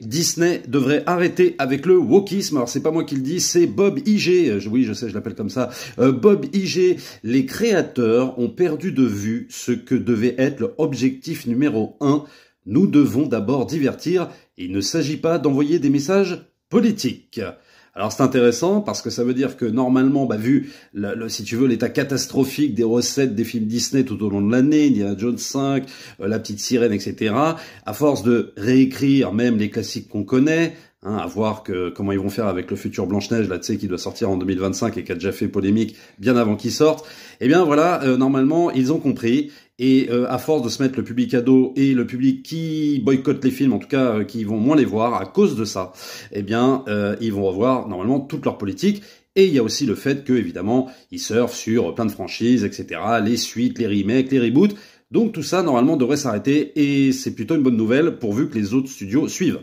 Disney devrait arrêter avec le wokisme. Alors c'est pas moi qui le dis, c'est Bob IG. Oui, je sais, je l'appelle comme ça. Euh, Bob IG. Les créateurs ont perdu de vue ce que devait être l'objectif numéro un. Nous devons d'abord divertir. Il ne s'agit pas d'envoyer des messages politiques. Alors c'est intéressant parce que ça veut dire que normalement, bah, vu, le, si tu veux, l'état catastrophique des recettes des films Disney tout au long de l'année, il a John 5, La Petite Sirène, etc., à force de réécrire même les classiques qu'on connaît, Hein, à voir que, comment ils vont faire avec le futur Blanche-Neige, là, tu sais, qui doit sortir en 2025 et qui a déjà fait polémique bien avant qu'il sorte. Eh bien, voilà, euh, normalement, ils ont compris. Et euh, à force de se mettre le public à dos et le public qui boycotte les films, en tout cas euh, qui vont moins les voir à cause de ça, eh bien, ils vont revoir normalement toute leur politique. Et il y a aussi le fait que, évidemment, ils surfent sur plein de franchises, etc., les suites, les remakes, les reboots. Donc tout ça, normalement, devrait s'arrêter et c'est plutôt une bonne nouvelle pourvu que les autres studios suivent.